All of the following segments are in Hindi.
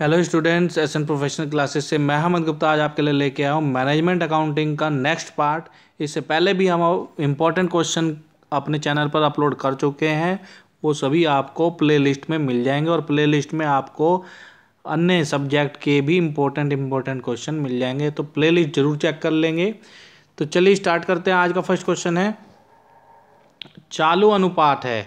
hello students S N professional classes से मैं हमद गुप्ता आज आपके लिए लेके आया हूँ मैनेजमेंट अकाउंटिंग का नेक्स्ट पार्ट इससे पहले भी हम इम्पॉर्टेंट क्वेश्चन अपने चैनल पर अपलोड कर चुके हैं वो सभी आपको प्लेलिस्ट में मिल जाएंगे और प्लेलिस्ट में आपको अन्य सब्जेक्ट के भी इम्पोर्टेंट इम्पोर्टेंट क्वेश्चन मिल जाएंगे तो प्ले ज़रूर चेक कर लेंगे तो चलिए स्टार्ट करते हैं आज का फर्स्ट क्वेश्चन है चालू अनुपात है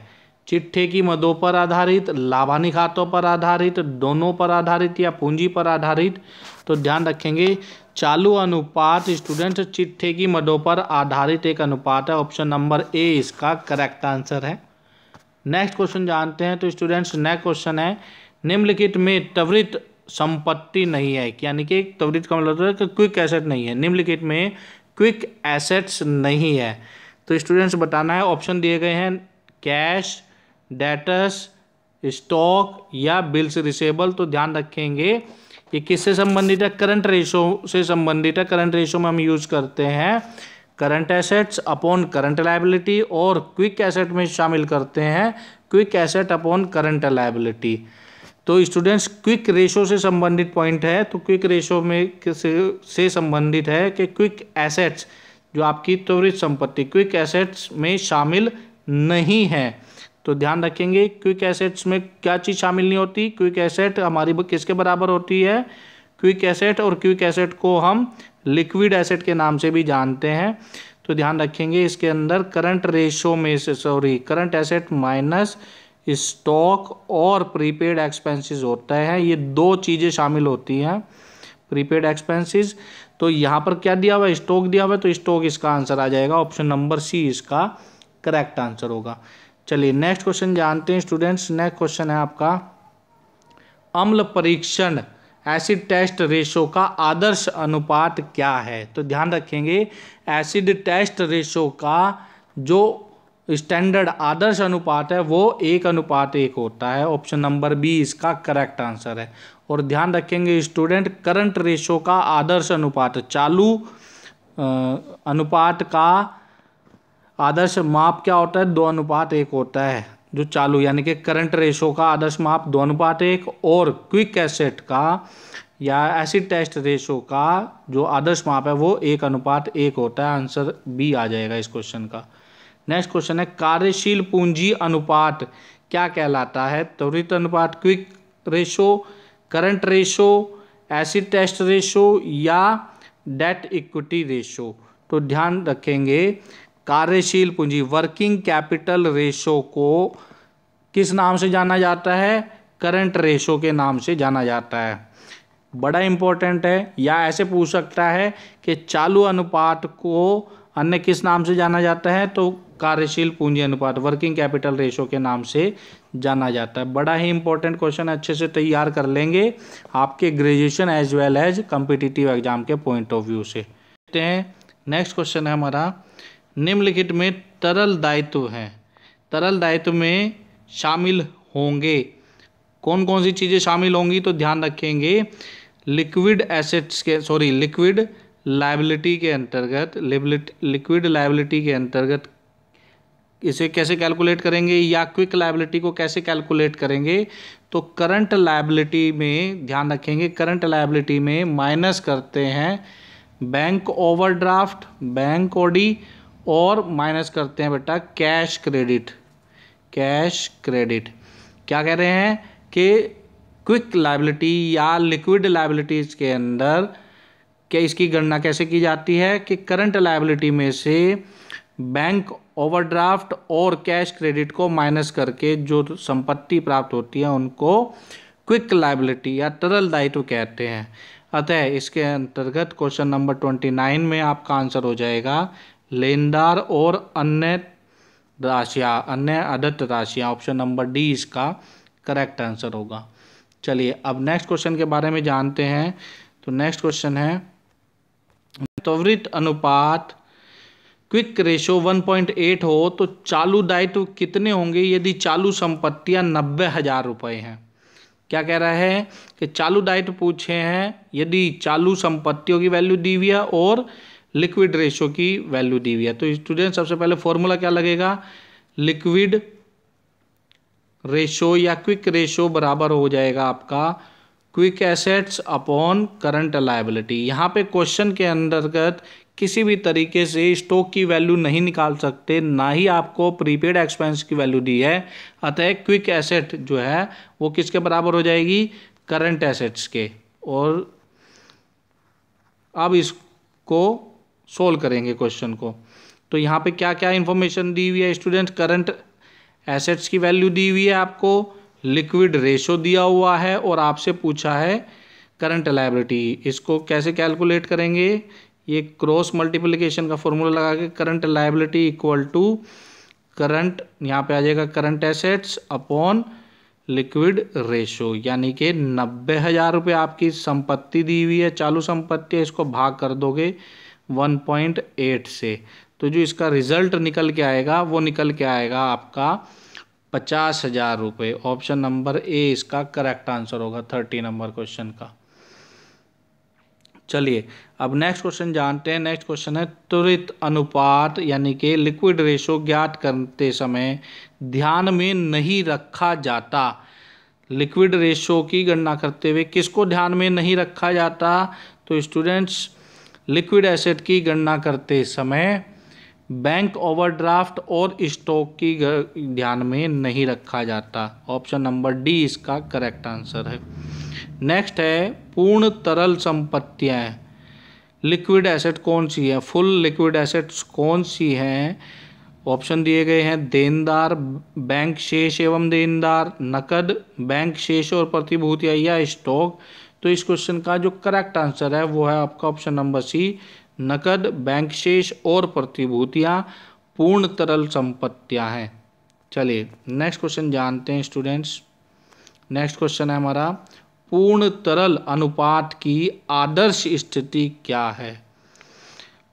चिट्ठे की मदों पर आधारित लाभानी खातों पर आधारित दोनों पर आधारित या पूंजी पर आधारित तो ध्यान रखेंगे चालू अनुपात स्टूडेंट चिट्ठे की मदों पर आधारित एक अनुपात है ऑप्शन नंबर ए इसका करेक्ट आंसर है नेक्स्ट क्वेश्चन जानते हैं तो स्टूडेंट्स नेक्स्ट क्वेश्चन है निम्नलिखित में त्वरित संपत्ति नहीं है यानी कि त्वरित का मतलब क्विक एसेट नहीं है निम्नलिखित में क्विक एसेट्स नहीं है तो स्टूडेंट्स बताना है ऑप्शन दिए गए हैं कैश डेटस स्टॉक या बिल्स रिसेबल तो ध्यान रखेंगे ये किससे संबंधित है करंट रेशो से संबंधित है करंट रेशो में हम यूज करते हैं current assets upon current liability और क्विक एसेट में शामिल करते हैं quick asset upon current liability तो स्टूडेंट्स क्विक रेशो से संबंधित पॉइंट है तो क्विक रेशो में से संबंधित है कि क्विक एसेट्स जो आपकी त्वरित संपत्ति क्विक एसेट्स में शामिल नहीं है तो ध्यान रखेंगे क्विक एसेट्स में क्या चीज़ शामिल नहीं होती क्विक एसेट हमारी किसके बराबर होती है क्विक एसेट और क्विक एसेट को हम लिक्विड एसेट के नाम से भी जानते हैं तो ध्यान रखेंगे इसके अंदर करंट रेशो में से sorry current asset minus stock और प्रीपेड एक्सपेंसेस होता है ये दो चीज़ें शामिल होती हैं प्रीपेड एक्सपेंसेस तो यहाँ पर क्या दिया हुआ है स्टॉक दिया हुआ है तो स्टॉक इसका आंसर आ जाएगा ऑप्शन नंबर सी इसका करेक्ट आंसर होगा चलिए नेक्स्ट क्वेश्चन जानते हैं स्टूडेंट्स नेक्स्ट क्वेश्चन है आपका अम्ल परीक्षण एसिड टेस्ट रेशो का आदर्श अनुपात क्या है तो ध्यान रखेंगे एसिड टेस्ट रेशो का जो स्टैंडर्ड आदर्श अनुपात है वो एक अनुपात एक होता है ऑप्शन नंबर बी इसका करेक्ट आंसर है और ध्यान रखेंगे स्टूडेंट करंट रेशो का आदर्श अनुपात चालू अनुपात का आदर्श माप क्या होता है दो अनुपात एक होता है जो चालू यानी कि करंट रेशो का आदर्श माप दो अनुपात एक और क्विक एसेट का या एसिड टेस्ट रेशो का जो आदर्श माप है वो एक अनुपात एक होता है आंसर बी आ जाएगा इस क्वेश्चन का नेक्स्ट क्वेश्चन है कार्यशील पूंजी अनुपात क्या कहलाता है त्वरित अनुपात quick ratio current ratio acid test ratio या डेट इक्विटी रेशो तो ध्यान रखेंगे कार्यशील पूंजी वर्किंग कैपिटल रेशो को किस नाम से जाना जाता है करंट रेशो के नाम से जाना जाता है बड़ा इम्पोर्टेंट है या ऐसे पूछ सकता है कि चालू अनुपात को अन्य किस नाम से जाना जाता है तो कार्यशील पूंजी अनुपात वर्किंग कैपिटल रेशो के नाम से जाना जाता है बड़ा ही इंपॉर्टेंट क्वेश्चन अच्छे से तैयार कर लेंगे आपके graduation as well as competitive exam के पॉइंट ऑफ व्यू से हैं नेक्स्ट क्वेश्चन है हमारा निम्नलिखित में तरल दायित्व हैं तरल दायित्व में शामिल होंगे कौन कौन सी चीज़ें शामिल होंगी तो ध्यान रखेंगे लिक्विड एसेट्स के सॉरी लिक्विड लाइबिलिटी के अंतर्गत लिक्विड लाइबिलिटी के अंतर्गत इसे कैसे कैलकुलेट करेंगे या क्विक लाइबिलिटी को कैसे कैलकुलेट करेंगे तो करंट लाइबिलिटी में ध्यान रखेंगे करंट लाइबिलिटी में माइनस करते हैं बैंक ओवरड्राफ्ट बैंक ओडी और माइनस करते हैं बेटा कैश क्रेडिट कैश क्रेडिट क्या कह रहे हैं कि क्विक लाइबिलिटी या लिक्विड लाइबिलिटीज़ के अंदर क्या इसकी गणना कैसे की जाती है कि करंट लाइबिलिटी में से बैंक ओवरड्राफ्ट और कैश क्रेडिट को माइनस करके जो संपत्ति प्राप्त होती है उनको क्विक लाइबिलिटी या तरल दायित्व कहते हैं अतः इसके अंतर्गत क्वेश्चन नंबर ट्वेंटी नाइन में आपका आंसर हो जाएगा लेनदार और अन्य राशियाँ अन्य अदत्त राशियाँ ऑप्शन नंबर डी इसका करेक्ट आंसर होगा चलिए अब नेक्स्ट क्वेश्चन के बारे में जानते हैं तो नेक्स्ट क्वेश्चन है त्वरित अनुपात क्विक रेशो 1.8 हो तो चालू दायित्व कितने होंगे यदि चालू संपत्तियां नब्बे हज़ार रुपये हैं क्या कह रहा है कि चालू दायित्व पूछे हैं यदि चालू संपत्तियों की वैल्यू दी हुई है और लिक्विड रेशो की वैल्यू दी हुई है तो स्टूडेंट सबसे पहले फॉर्मूला क्या लगेगा लिक्विड रेशो या क्विक रेशो बराबर हो जाएगा आपका quick assets upon current liability यहाँ पे क्वेश्चन के अंतर्गत किसी भी तरीके से स्टॉक की वैल्यू नहीं निकाल सकते ना ही आपको प्रीपेड एक्सपेंस की वैल्यू दी है अतः क्विक एसेट जो है वो किसके बराबर हो जाएगी करंट एसेट्स के और अब इसको सोल्व करेंगे क्वेश्चन को तो यहाँ पे क्या क्या इन्फॉर्मेशन दी हुई है स्टूडेंट करंट एसेट्स की वैल्यू दी हुई है आपको लिक्विड रेशो दिया हुआ है और आपसे पूछा है करंट लाइबिलिटी इसको कैसे कैलकुलेट करेंगे ये क्रॉस मल्टीप्लिकेशन का फॉर्मूला लगा के current liability equal to current यहाँ पे आ जाएगा current assets upon liquid ratio यानी कि नब्बे हज़ार रुपये आपकी संपत्ति दी हुई है चालू संपत्ति है इसको भाग कर दोगे 1.8 से तो जो इसका रिज़ल्ट निकल के आएगा वो निकल के आएगा आपका पचास हज़ार रुपये ऑप्शन नंबर ए इसका करेक्ट आंसर होगा थर्टी नंबर क्वेश्चन का चलिए अब नेक्स्ट क्वेश्चन जानते हैं नेक्स्ट क्वेश्चन है त्वरित अनुपात यानी कि लिक्विड रेशो ज्ञात करते समय ध्यान में नहीं रखा जाता लिक्विड रेशो की गणना करते हुए किसको ध्यान में नहीं रखा जाता तो स्टूडेंट्स लिक्विड एसेट की गणना करते समय बैंक ओवरड्राफ्ट और स्टॉक की ध्यान में नहीं रखा जाता ऑप्शन नंबर डी इसका करेक्ट आंसर है नेक्स्ट है पूर्ण तरल संपत्तियाँ लिक्विड एसेट कौन सी है फुल लिक्विड एसेट्स कौन सी हैं ऑप्शन दिए गए हैं देनदार बैंक शेष एवं देनदार नकद बैंक शेष और प्रतिभूतियाँ या स्टॉक तो इस क्वेश्चन का जो करेक्ट आंसर है वो है आपका ऑप्शन नंबर सी नकद बैंक शेष और प्रतिभूतियां पूर्ण तरल संपत्तियां हैं चलिए नेक्स्ट क्वेश्चन जानते हैं स्टूडेंट्स नेक्स्ट क्वेश्चन है हमारा पूर्ण तरल अनुपात की आदर्श स्थिति क्या है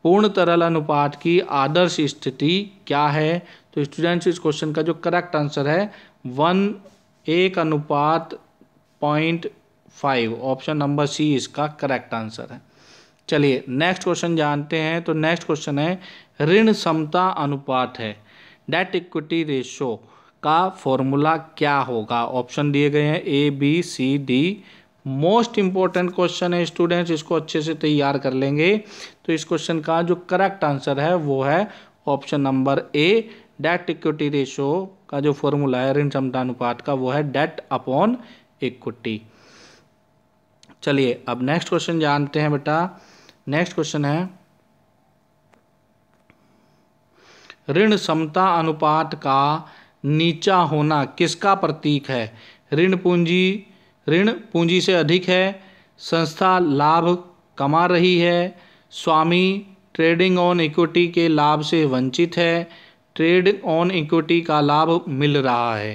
पूर्ण तरल अनुपात की आदर्श स्थिति क्या है तो स्टूडेंट्स इस क्वेश्चन का जो करेक्ट आंसर है वन एक अनुपात point five option number C इसका करेक्ट आंसर है चलिए नेक्स्ट क्वेश्चन जानते हैं तो नेक्स्ट क्वेश्चन है ऋण समता अनुपात है डेट इक्विटी रेशो का फॉर्मूला क्या होगा ऑप्शन दिए गए हैं A B C D most important question है स्टूडेंट्स इसको अच्छे से तैयार कर लेंगे तो इस क्वेश्चन का जो करेक्ट आंसर है वो है option number A debt equity ratio का जो फॉर्मूला है ऋण क्षमता अनुपात का वो है डेट अपॉन इक्विटी चलिए अब नेक्स्ट क्वेश्चन जानते हैं बेटा नेक्स्ट क्वेश्चन है ऋण समता अनुपात का नीचा होना किसका प्रतीक है ऋण पूंजी ऋण पूंजी से अधिक है संस्था लाभ कमा रही है स्वामी ट्रेडिंग ऑन इक्विटी के लाभ से वंचित है ट्रेड ऑन इक्विटी का लाभ मिल रहा है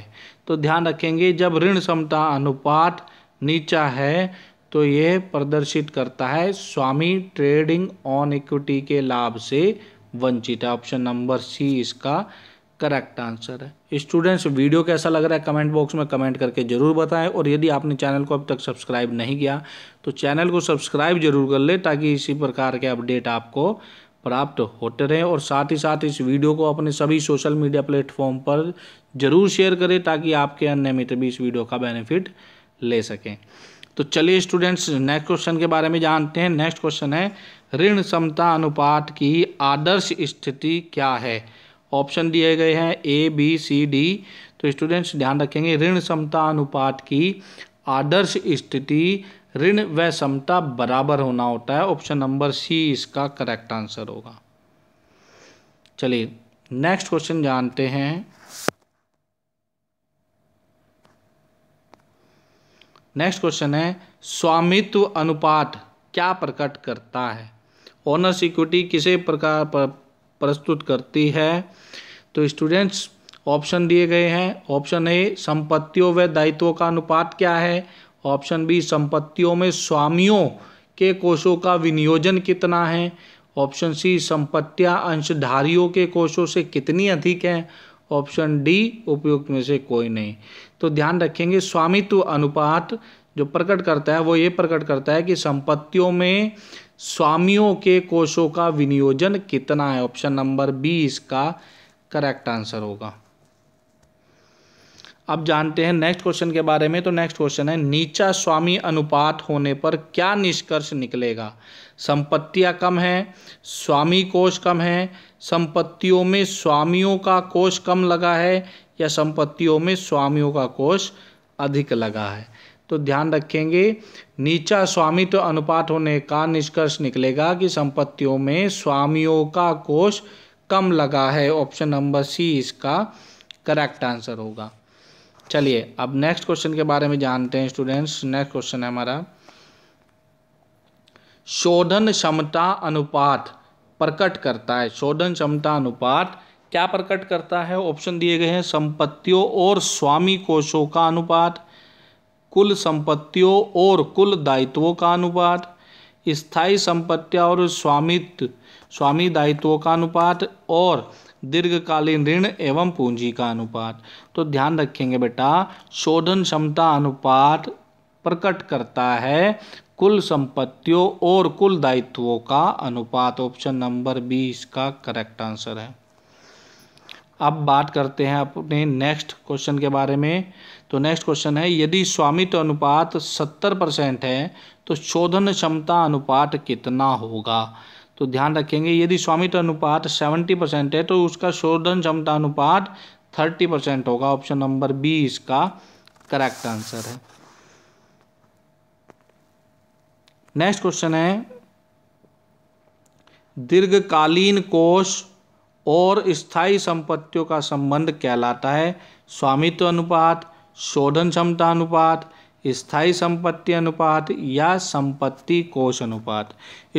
तो ध्यान रखेंगे जब ऋण समता अनुपात नीचा है तो यह प्रदर्शित करता है स्वामी ट्रेडिंग ऑन इक्विटी के लाभ से वंचित है ऑप्शन नंबर सी इसका करेक्ट आंसर है स्टूडेंट्स वीडियो कैसा लग रहा है कमेंट बॉक्स में कमेंट करके जरूर बताएं और यदि आपने चैनल को अब तक सब्सक्राइब नहीं किया तो चैनल को सब्सक्राइब जरूर कर ले ताकि इसी प्रकार के अपडेट आपको प्राप्त होते रहें और साथ ही साथ इस वीडियो को अपने सभी सोशल मीडिया प्लेटफॉर्म पर जरूर शेयर करें ताकि आपके अन्य मित्र भी इस वीडियो का बेनिफिट ले सकें तो चलिए स्टूडेंट्स नेक्स्ट क्वेश्चन के बारे में जानते हैं नेक्स्ट क्वेश्चन है ऋण समता अनुपात की आदर्श स्थिति क्या है ऑप्शन दिए गए हैं ए बी सी डी तो स्टूडेंट्स ध्यान रखेंगे ऋण समता अनुपात की आदर्श स्थिति ऋण व समता बराबर होना होता है ऑप्शन नंबर सी इसका करेक्ट आंसर होगा चलिए नेक्स्ट क्वेश्चन जानते हैं नेक्स्ट क्वेश्चन है स्वामित्व अनुपात क्या प्रकट करता है ओनर सिक्योरिटी किसे प्रकार पर प्रस्तुत करती है तो स्टूडेंट्स ऑप्शन दिए गए हैं ऑप्शन ए संपत्तियों व दायित्वों का अनुपात क्या है ऑप्शन बी संपत्तियों में स्वामियों के कोषों का विनियोजन कितना है ऑप्शन सी संपत्तियां अंशधारियों के कोषों से कितनी अधिक हैं ऑप्शन डी उपयुक्त में से कोई नहीं तो ध्यान रखेंगे स्वामित्व अनुपात जो प्रकट करता है वो ये प्रकट करता है कि संपत्तियों में स्वामियों के कोषों का विनियोजन कितना है ऑप्शन नंबर बी इसका करेक्ट आंसर होगा अब जानते हैं नेक्स्ट क्वेश्चन के बारे में तो नेक्स्ट क्वेश्चन है नीचा स्वामी अनुपात होने पर क्या निष्कर्ष निकलेगा संपत्तियां कम है स्वामी कोष कम है संपत्तियों में स्वामियों का कोष कम लगा है या संपत्तियों में स्वामियों का कोष अधिक लगा है तो ध्यान रखेंगे नीचा स्वामी तो अनुपात होने का निष्कर्ष निकलेगा कि संपत्तियों में स्वामियों का कोष कम लगा है ऑप्शन नंबर सी इसका करेक्ट आंसर होगा चलिए अब नेक्स्ट क्वेश्चन के बारे में जानते हैं स्टूडेंट्स नेक्स्ट क्वेश्चन है हमारा शोधन क्षमता अनुपात प्रकट करता है शोधन क्षमता अनुपात क्या प्रकट करता है ऑप्शन दिए गए हैं संपत्तियों और स्वामी कोषों का अनुपात कुल संपत्तियों और कुल दायित्वों का अनुपात स्थायी संपत्तियाँ और स्वामित्व स्वामी दायित्वों का अनुपात और दीर्घकालीन ऋण एवं पूंजी का अनुपात तो ध्यान रखेंगे बेटा शोधन क्षमता अनुपात प्रकट करता है कुल संपत्तियों और कुल दायित्वों का अनुपात ऑप्शन नंबर बी इसका करेक्ट आंसर है अब बात करते हैं अपने नेक्स्ट क्वेश्चन के बारे में तो नेक्स्ट क्वेश्चन है यदि स्वामित्व अनुपात सत्तर परसेंट है तो शोधन क्षमता अनुपात कितना होगा तो ध्यान रखेंगे यदि स्वामित्व अनुपात सेवेंटी परसेंट है तो उसका शोधन क्षमता अनुपात थर्टी परसेंट होगा ऑप्शन नंबर बी इसका करेक्ट आंसर है नेक्स्ट क्वेश्चन है दीर्घकालीन कोष और स्थायी संपत्तियों का संबंध कहलाता है स्वामित्व अनुपात शोधन क्षमता अनुपात स्थायी संपत्ति अनुपात या संपत्ति कोष अनुपात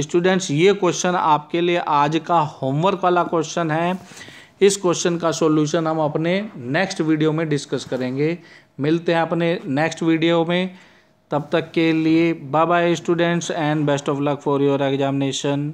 स्टूडेंट्स ये क्वेश्चन आपके लिए आज का होमवर्क वाला क्वेश्चन है इस क्वेश्चन का सॉल्यूशन हम अपने नेक्स्ट वीडियो में डिस्कस करेंगे मिलते हैं अपने नेक्स्ट वीडियो में तब तक के लिए bye bye students and best of luck for your examination